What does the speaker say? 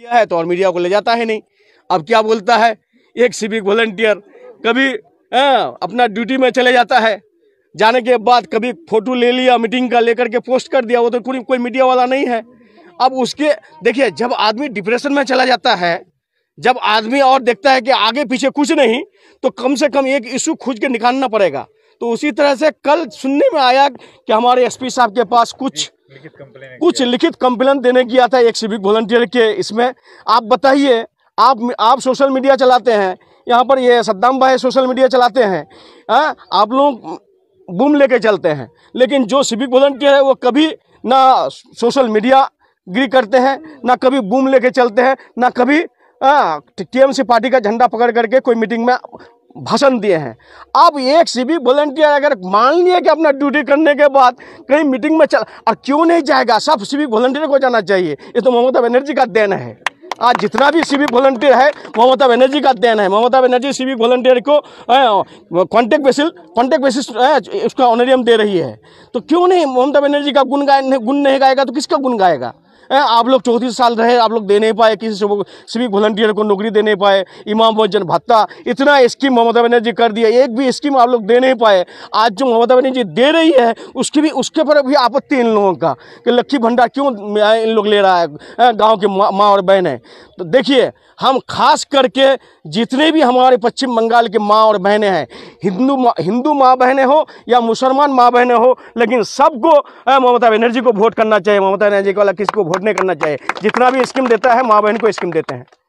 किया है तो और मीडिया को ले जाता है नहीं अब क्या बोलता है एक सिविक वॉलेंटियर कभी आ, हाँ, अपना ड्यूटी में चले जाता है जाने के बाद कभी फोटो ले लिया मीटिंग का लेकर के पोस्ट कर दिया वो तो कोई कोई मीडिया वाला नहीं है अब उसके देखिए जब आदमी डिप्रेशन में चला जाता है जब आदमी और देखता है कि आगे पीछे कुछ नहीं तो कम से कम एक इशू खोज के निकालना पड़ेगा तो उसी तरह से कल सुनने में आया कि हमारे एसपी साहब के पास कुछ कुछ लिखित कंप्लेन देने की आता है एक सिविक वॉलंटियर के इसमें आप बताइए आप आप सोशल मीडिया चलाते हैं यहाँ पर ये सद्दाम भाई सोशल मीडिया चलाते हैं आ, हाँ, आप लोग बूम लेके चलते हैं लेकिन जो सिविक वॉलंटियर है वो कभी ना सोशल मीडिया ग्री करते हैं ना कभी बूम लेके चलते हैं ना कभी हाँ, टी एम पार्टी का झंडा पकड़ करके कोई मीटिंग में भाषण दिए हैं अब एक सिविक वॉलेंटियर अगर मान लिए कि अपना ड्यूटी करने के बाद कहीं मीटिंग में चल और क्यों नहीं जाएगा सब सिविक वॉलेंटियर को जाना चाहिए ये तो ममता बनर्जी का देन है आज जितना भी सिविक वॉलंटियर है ममता बनर्जी का देन है ममता बनर्जी सिविक वॉलंटियर को कॉन्टेक्ट बेसिल कॉन्टेक्ट बेसिस उसका ऑनरियम दे रही है तो क्यों नहीं ममता बनर्जी का गुण गाय गुण नहीं गाएगा तो किसका गुण गाएगा आप लोग चौंतीस साल रहे आप लोग दे नहीं पाए किसी सिविक वॉलंटियर को नौकरी दे नहीं पाए इमाम भोजन भत्ता इतना स्कीम ममता बनर्जी कर दिया एक भी स्कीम आप लोग दे नहीं पाए आज जो ममता बनर्जी दे रही है उसकी भी उसके पर भी आपत्ति इन लोगों का कि लक्खी भंडार क्यों इन लोग ले रहा है गाँव के माँ और बहन है तो देखिए हम खास करके जितने भी हमारे पश्चिम बंगाल के माँ और बहनें हैं हिंदू मा, हिंदू माँ बहनें हो या मुसलमान माँ बहनें हो लेकिन सबको ममता बनर्जी को वोट करना चाहिए ममता बनर्जी को वाला किसको वोट सपोर्ट नहीं करना चाहिए जितना भी स्कीम देता है माँ बहन को स्कीम देते हैं